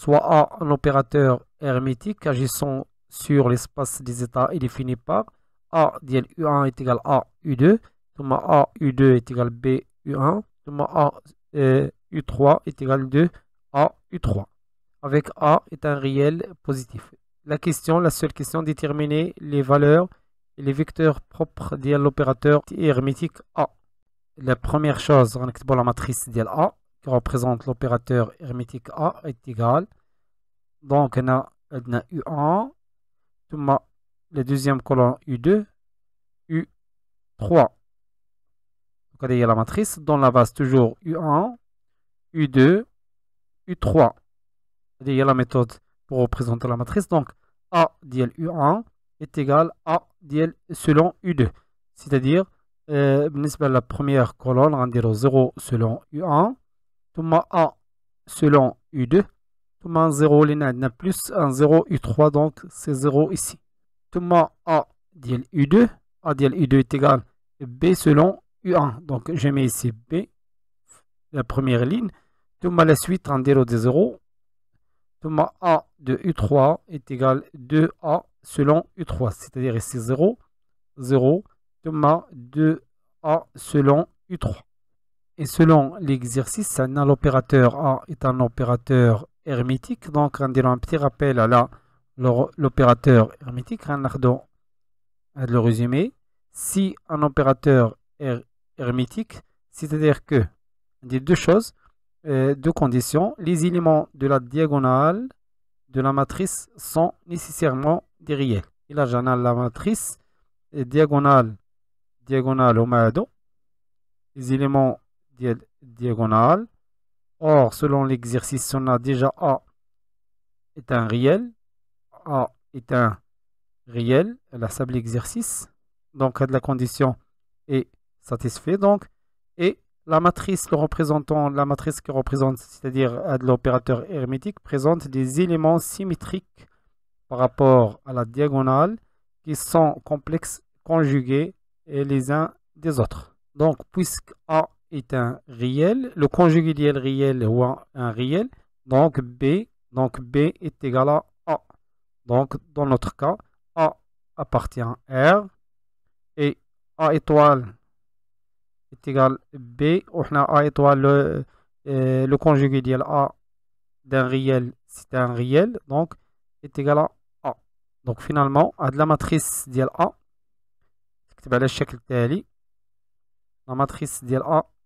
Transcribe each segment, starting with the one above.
soit A, un opérateur hermétique agissant sur l'espace des états est défini par A U1 est égal à U2 ثم A U2 est égal B U1 ثم A U3 euh, est égal 2 A U3 avec A est un réel positif la question la seule question déterminer les valeurs et les vecteurs propres de l'opérateur hermétique A la première chose on la matrice de A qui représente l'opérateur hermétique A est égal. Donc, on a, U1, la deuxième colonne U2, U3. Donc, il y a la matrice dont la base toujours U1, U2, U3. Il y a la méthode pour représenter la matrice. Donc, A dièle U1 est égal à d'IL selon U2. C'est-à-dire, euh, la première colonne, on dira 0 selon U1. Thomas A selon U2. Thomas 0 لنا plus 1 0 U3 donc c'est 0 ici. Thomas A ديال U2 A ديال U2 est égal à B selon U1. Donc je mets ici B la première ligne. Thomas la suite en 0 de 0. Thomas A de U3 est égal à 2A selon U3. C'est-à-dire ici 0, 0. Thomas 2A selon U3. Et selon l'exercice, l'opérateur A est un opérateur hermétique. Donc, on un petit rappel à l'opérateur hermétique. On a le résumé. Si un opérateur est hermétique, c'est-à-dire que dit deux choses, euh, deux conditions, les éléments de la diagonale de la matrice sont nécessairement des réels. Et là, j'en ai la matrice euh, diagonale, diagonale au maïdo. Les éléments diagonale. Or, selon l'exercice on a déjà A est un réel. A est un réel. la sable exercice, Donc, la condition est satisfaite. Donc, et la matrice le représentant, la matrice qui représente, c'est-à-dire de l'opérateur hermétique, présente des éléments symétriques par rapport à la diagonale qui sont complexes conjugués les uns des autres. Donc, puisque A est un réel, Le conjugué d'IL réel ou un réel, Donc B, donc B est égal à A. Donc dans notre cas, A appartient à R et A étoile est égal à B. On a A étoile le, euh, conjugué de A d'un réel, c'est un réel, Donc est égal à A. Donc finalement, à de la matrice d'IL A, La matrice d'IL A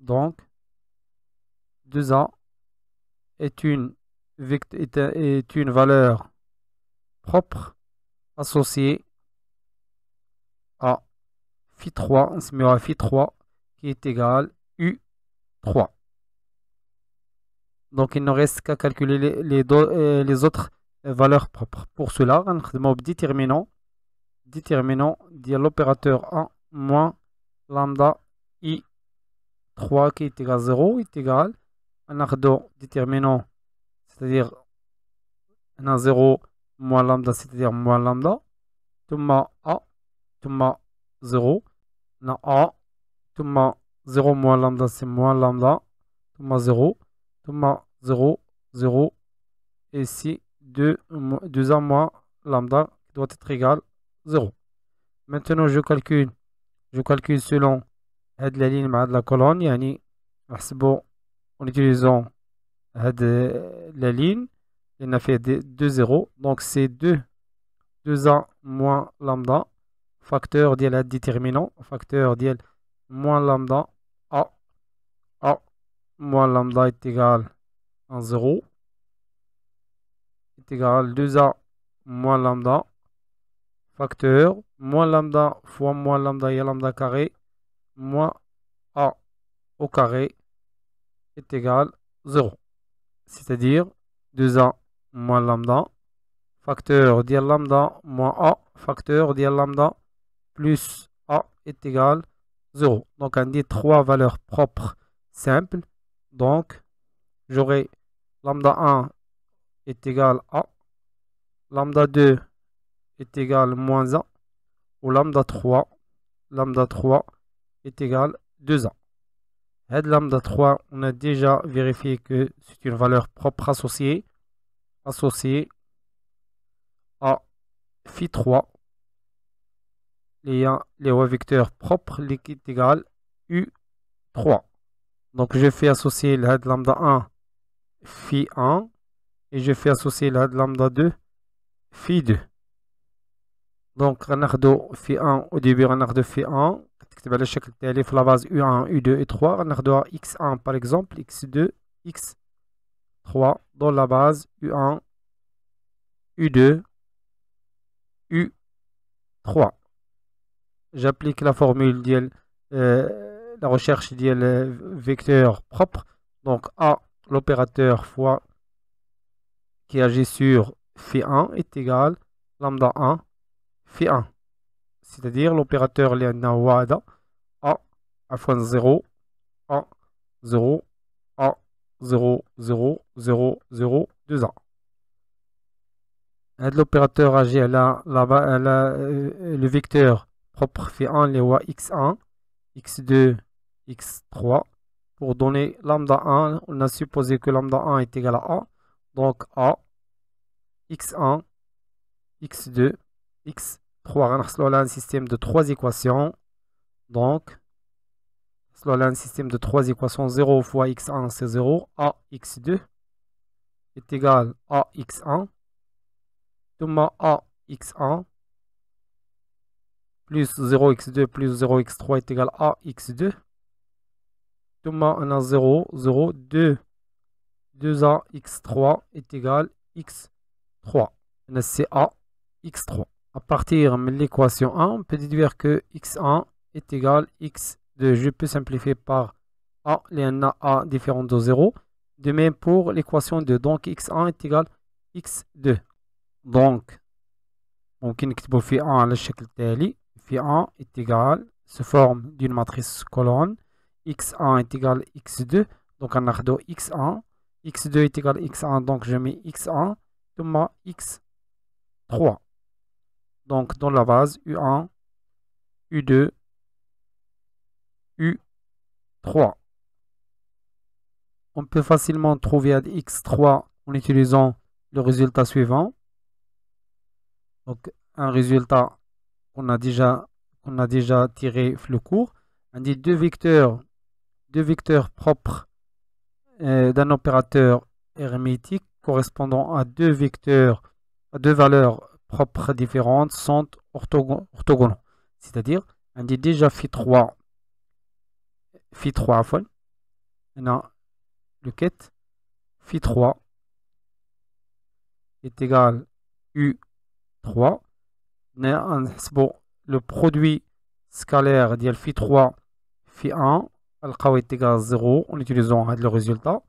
Donc, 2A est une, est une valeur propre associée à phi 3, on à phi 3 qui est égal U3. Donc il ne reste qu'à calculer les, euh, autres valeurs propres. Pour cela, on va déterminant, déterminant de l'opérateur 1 moins lambda 3 qui est égal à 0 est égal à un déterminant, c'est-à-dire 0 moins lambda, c'est-à-dire moins lambda, tout A, 2A, 0, na A, 0 moins lambda, c'est moins lambda, ma 0, ma 0, 0, et ici 2, 2A moins lambda doit être égal à 0. Maintenant, je calcule, je calcule selon la ligne de la colonne merci نحسبو en utilisant هاد la ligne on a fait 2 0 donc c'est 2 a moins lambda facteur ديال est déterminant facteur ديال moins lambda a moins lambda est égal à 0 est égal à 2a moins lambda facteur moins lambda fois moins lambda et lambda carré moins a au carré est égal 0. C'est-à-dire 2a moins lambda, facteur d'ia lambda moins a, facteur d'ia lambda plus a est égal 0. Donc on dit trois valeurs propres simples. Donc j'aurai lambda 1 est égal à, lambda 2 est égal à moins 1, ou lambda 3, lambda 3 égal 2 a. Head lambda 3, on a déjà vérifié que c'est une valeur propre associée, associée à phi 3, ayant les vecteurs propres, liquide égal U3. Donc je fais associer le head lambda 1, phi 1, et je fais associer le head lambda 2, phi 2. Donc Renardot phi 1 au début, on phi 1, la على الشكل التالي la base U1 U2 et 3 on غناخدوها X1 par exemple X2 X3 dans la base U1 U2 U3 j'applique la formule ديال euh, la recherche ديال euh, vecteur propre donc A l'opérateur fois qui agit sur phi 1 est égal lambda 1 phi 1 c'est-à-dire l'opérateur لأن à a fois 0 1 0 1 0 0 0 0 2 a. l'opérateur la, la, euh, le vecteur propre fait 1 les voies x1 x2 x3 pour donner lambda 1 on a supposé que lambda 1 est égal à a donc a x1 x2 x 3 3 un système de trois équations donc cela un système de trois équations 0 fois x1 c'est 0 x 2 est égal à x1 a x 1 plus 0x2 plus 0x3 est égal à x2 Thomas on a 0 0 2 2 x 3 est égal à x3 on a a x3 à partir de l'équation 1, on peut déduire que x1 est égal à x2. Je peux simplifier par a, les a, a différent de 0. De même pour l'équation 2. Donc x1 est égal à x2. Donc, on peut écrire phi 1 à de telle. Phi 1 est égal sous forme d'une matrice colonne. x1 est égal à x2. Donc on a x1. x2 est égal à x1. Donc je mets x1, x3 donc dans la base U1, U2, U3. On peut facilement trouver à X3 en utilisant le résultat suivant. Donc un résultat qu'on a déjà a déjà tiré le cours. On dit deux vecteurs, deux vecteurs propres euh, d'un opérateur hermétique correspondant à deux vecteurs, à deux valeurs propres différentes sont orthogonaux. C'est-à-dire, on dit déjà phi 3, phi 3 fois, on a le quête, phi 3 est égal U3. On le produit scalaire de phi 3, phi 1, est égal à 0, هاد لو résultat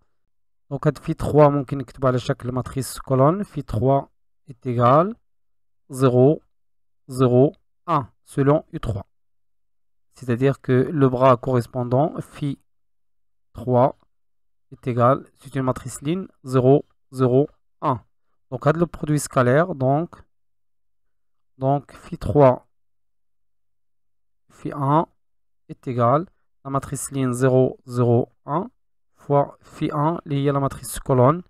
دونك donc phi 3 ممكن نكتبها على شكل matrice colonne, phi 3 égal 0, 0, 1 selon U3. C'est-à-dire que le bras correspondant, phi 3, est égal, c'est une matrice ligne, 0, 0, 1. Donc, à le produit scalaire, donc, donc phi 3, phi 1 est égal la matrice ligne 0, 0, 1 fois phi 1, lié à la matrice colonne.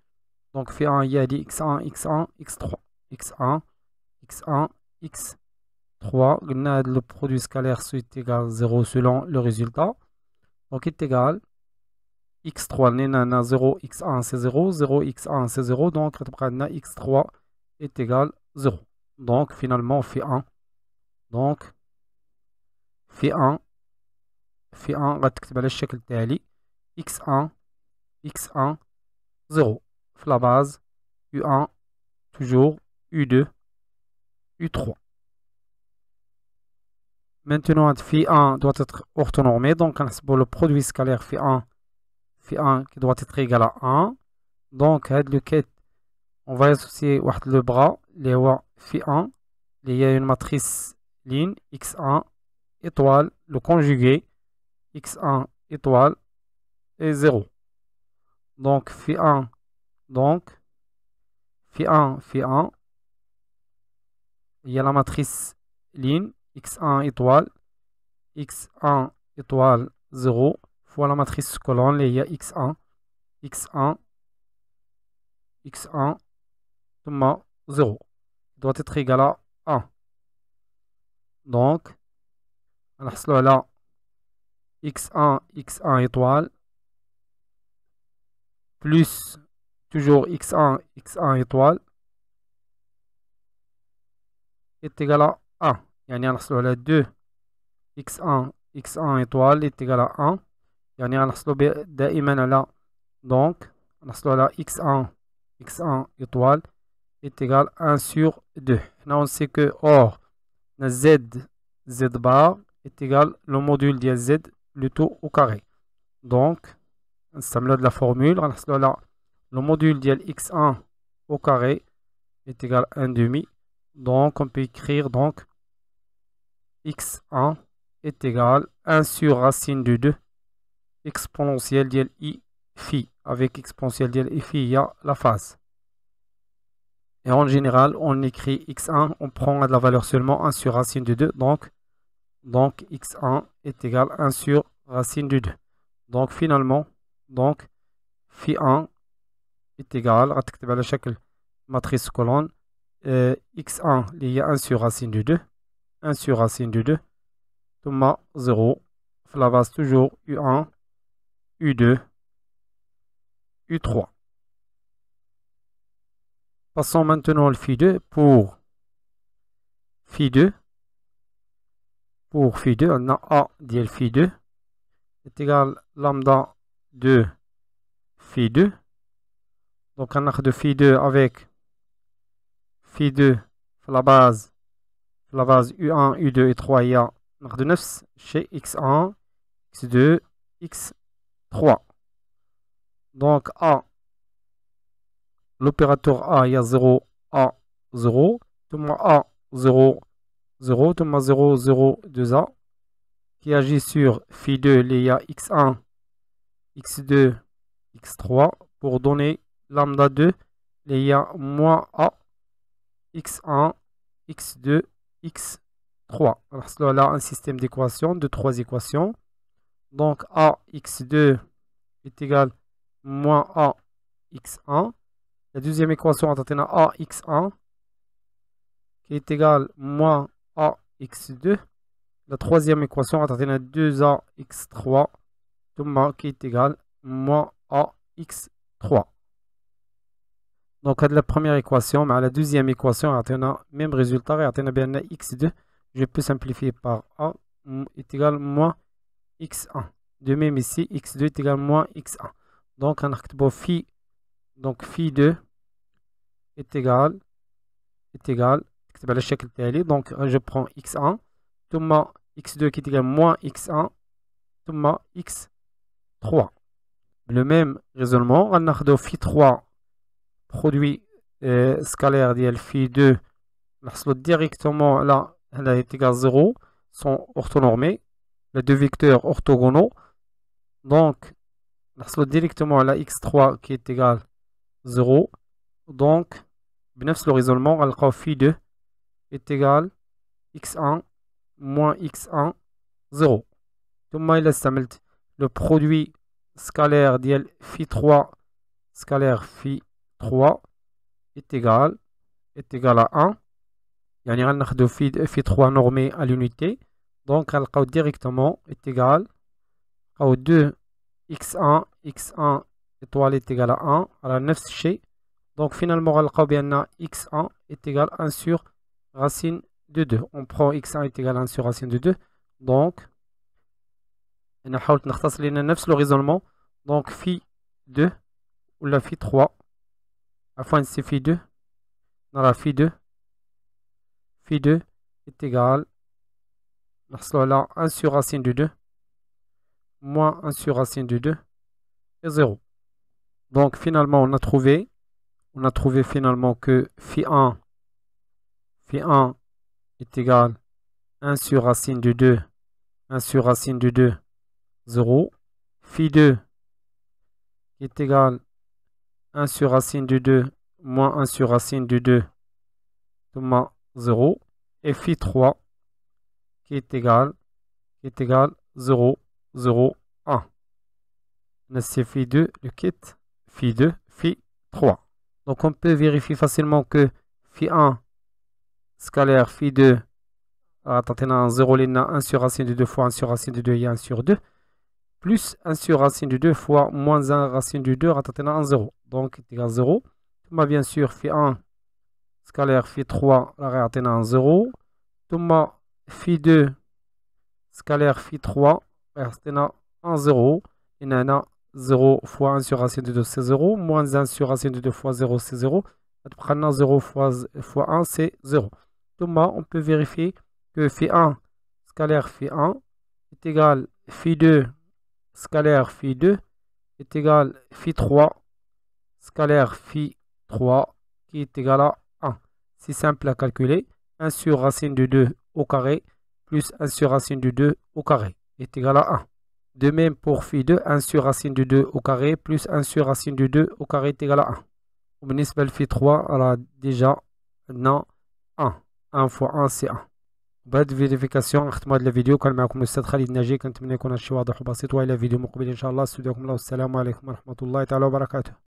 Donc phi 1, il y a dit x1, x1, x3, x1, x1, x3. Le produit scalaire est égal à 0 selon le résultat. Donc, est égal x3 à 0, x1 c'est 0, 0, x1 c'est 0. Donc, x3 est égal à 0. Donc, finalement, on fait 1. Donc, fait 1 on va غتكتب على الشكل التالي x 1 x 1 0 la base, u 1 toujours u 2 U3. Maintenant, phi 1 doit être orthonormé, donc on a le produit scalaire phi 1, phi 1 qui doit être égal à 1. Donc, on va associer le bras, les phi 1, il y a une matrice ligne x1 étoile, le conjugué x1 étoile et 0. Donc, phi 1, donc, phi 1, phi 1, il y a la matrice ligne x1 étoile x1 étoile 0 fois la matrice colonne il y a x1 x1 x1 0 il doit être égal à 1 donc on là x1 x1 étoile plus toujours x1 x1 étoile est égal à 1 يعني غنحصلو على 2 x1 x1 étoile est égal à 1 يعني غنحصلو دائما على x1 x1 étoile est égal à 1 sur 2 Maintenant, on sait que or z z bar est égal le module de z plutôt tout au carré donc نستعملو de la formule On على le module de x1 au carré est égal à 1 demi donc, on peut écrire donc x1 est égal à 1 sur racine de 2 exponentielle de i phi. Avec exponentielle de i phi, il y a la phase. Et en général, on écrit x1, on prend la valeur seulement 1 sur racine de 2. Donc, donc x1 est égal à 1 sur racine de 2. Donc finalement, donc phi 1 est égal à la chaque matrice colonne x1, lié à 1 sur racine de 2, 1 sur racine de 2, Thomas 0, la base toujours u1, u2, u3. Passons maintenant le phi2 pour phi2. Pour phi2, on a a le phi2 est égal lambda de phi2. Donc on a de phi2 avec Phi 2 la base, la base U1 U2 et 3 il y de 9 chez X1 X2 X3 Donc, A l'opérateur A a 0 A 0 ثم A 0 0 ثم 0 0 2A qui agit sur phi 2 y a x1 x2 x3 pour donner lambda 2 les a moins a x1, x2, x3. Alors, cela a un système d'équations, de trois équations. Donc, ax2 est égal à moins ax1. La deuxième équation, on a ax1 qui est égal à moins ax2. La troisième équation, on a 2ax3 qui est égal à moins ax3. Donc à la première équation, مع la deuxième équation même résultat. On résultat bien x 2 je peux simplifier par a est égal à moins x1. De même ici, x2 est égal à moins x1. Donc, on a phi, donc phi 2 est égal, est égal, donc euh, je prends x1, tout x2 qui est égal à moins x1, tout x3. Le même raisonnement, on a phi 3 produit euh, scalaire de phi 2 l'arsenal directement là elle est égal 0 sont orthonormés les deux vecteurs orthogonaux donc l'arsenal directement à la x3 qui est égal à 0 donc le raisonnement à phi 2 est égal x1 moins x1 0 tout moi a le produit scalaire d'iel phi 3 scalaire phi 3 est égal est égal à 1 يعني غنخدو في في 3 normé à l'unité donc غنلقاو directement est égal à 2 x1 x1 étoile est égal à 1 la نفس الشيء donc finalement غنلقاو بان x1 est égal à 1 sur racine de 2 on prend x1 est égal à 1 sur racine de 2 donc انا حاولت نختصر نفس لو raisonnement donc phi 2 ولا phi 3 Phi 2 2 dans phi 2 phi 2 2 est égal à 1 sur racine de 2. moins 1 sur racine de 2 et 0. Donc finalement, on a trouvé, on a trouvé finalement que phi 1, phi 1 est égal à 1 sur racine de 2, 1 sur racine de 2, 0. Phi 2 est égal 1 sur racine de 2 moins 1 sur racine de 2 moins 0 et phi 3 qui est égal qui 0 0 1 c'est phi 2 le kit phi 2 phi 3 donc on peut vérifier facilement que phi 1 scalaire phi 2 attendez 0 1 sur racine de 2 fois 1 sur racine de 2 et 1 sur 2 plus 1 sur racine de 2 fois moins 1 racine de 2, ratatena en 0. Donc, il à 0. Tout bien sûr, phi 1 scalaire, phi 3, ratatena en 0. Tout phi 2 scalaire, phi 3, ratatena 1, 0. Et nana 0 fois 1 sur racine de 2, c'est 0. Moins 1 sur racine de 2 fois 0, c'est 0. 0 fois, 1, c'est 0. on peut vérifier que phi 1 scalaire, phi 1 est égal phi 2 scalaire phi 2 est égal à phi 3 scalaire phi 3 qui est égal à 1. C'est simple à calculer. 1 sur racine de 2 au carré plus 1 sur racine de 2 au carré est égal à 1. De même pour phi 2, 1 sur racine de 2 au carré plus 1 sur racine de 2 au carré est égal à 1. On phi 3, a déjà, non, 1. 1 fois 1, c'est 1. بهاد الفيريفيكاسيون ختموا هذا الفيديو كان معكم الاستاذ خالد ناجي كنتمنى يكون هادشي واضح وبسيط والى فيديو مقبل ان شاء الله استودعكم الله والسلام عليكم ورحمه الله تعالى وبركاته